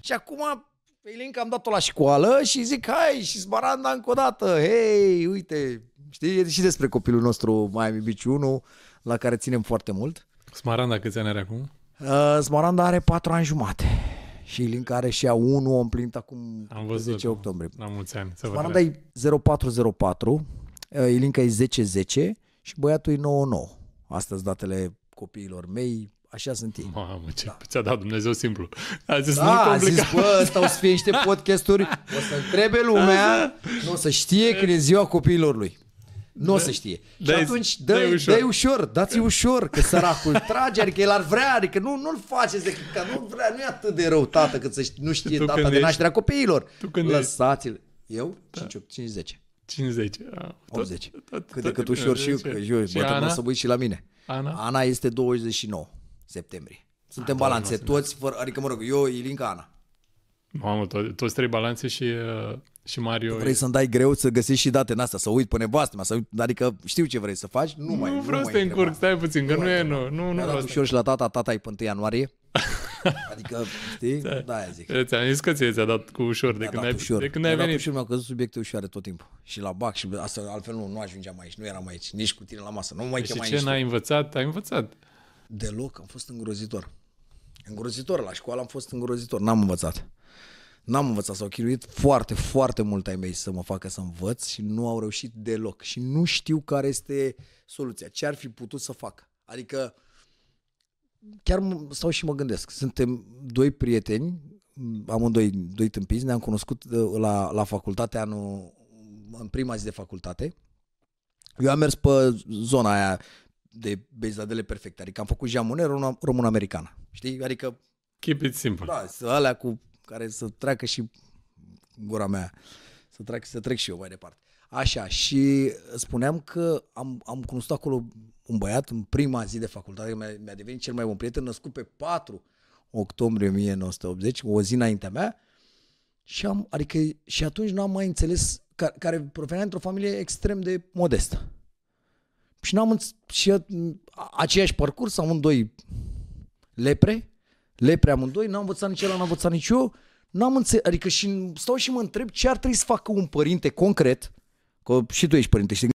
Și acum link, am dat-o la școală și zic, hai, și Smaranda încă o dată, hei, uite, știi, și despre copilul nostru Miami Beach 1, la care ținem foarte mult. Smaranda câți ani are acum? Uh, Smaranda are 4 ani jumate. Și Ilinca are și a 1, o împlinit acum am văzut, 10 octombrie. La mulți ani. Smaranda e 0404, uh, Ilinca e 1010 și băiatul e 99. Astăzi datele copiilor mei, Așa sunt ei. Mamă, ce da. ți-a dat Dumnezeu simplu. A zis, da, nu a zis, bă, ăsta o să fie niște podcasturi, o să întrebe lumea, nu o să știe când e ziua copiilor lui. Nu o da. să știe. dă și atunci dă, dă ușor. dă ușor, dați i ușor, că săracul trage, adică el ar vrea, adică nu, nu-l faceți, că, că nu vrea, nu e atât de rău tată, cât să știe, nu știe tu data de ești? nașterea copiilor. Tu când Lăsați-l. Eu? Da. 5, 10 50. 80. cât de cât ușor și eu, că eu, bătă nu să și la mine. Ana? Ana este 29 septembrie. Ah, Suntem da, balanțe, toți, fără, adică mă rog, eu, Ilinca, Ana. Mamă, to- toți trei balanțe și, uh, și Mario... Tu Vrei e... să-mi dai greu să găsești și date în asta, să uit pe nevastă mea, să uit, adică știu ce vrei să faci, nu, nu mai Nu vreau să te încurc, stai puțin, că nu, nu e, nu, nu, nu. Dat ușor și la tata, tata e pe 1 ianuarie. adică, știi? Da, da zic. Ți-am zis că ți-a dat cu ușor de, când ai, ușor. de când ai venit. Ușor, mi-au căzut subiecte ușoare tot timpul. Și la BAC și asta, altfel nu, nu ajungeam aici, nu eram aici, nici cu tine la masă, nu mai chemai păi Și ce n-ai învățat? Ai învățat. Deloc, am fost îngrozitor. Îngrozitor, la școală am fost îngrozitor, n-am învățat. N-am învățat, s-au chinuit foarte, foarte mult ai mei să mă facă să învăț și nu au reușit deloc. Și nu știu care este soluția, ce ar fi putut să fac. Adică, chiar stau și mă gândesc. Suntem doi prieteni, amândoi doi tâmpiți, ne-am cunoscut uh, la, la facultate anul, în prima zi de facultate. Eu am mers pe zona aia de bezadele perfecte. Adică am făcut jamone român-americană. Știi? Adică... Keep it simple. Da, alea cu care să treacă și gura mea. Să trec, să trec și eu mai departe. Așa, și spuneam că am, am cunoscut acolo un băiat în prima zi de facultate, mi-a, mi-a devenit cel mai bun prieten, născut pe 4 octombrie 1980, o zi înaintea mea, și, am, adică, și atunci nu am mai înțeles, care, care provenea într-o familie extrem de modestă. Și n-am înț- și aceeași parcurs, amândoi lepre, lepre amândoi, n-am învățat nici el, n-am învățat nici eu, n-am înțeles, adică și stau și mă întreb ce ar trebui să facă un părinte concret, că și tu ești părinte și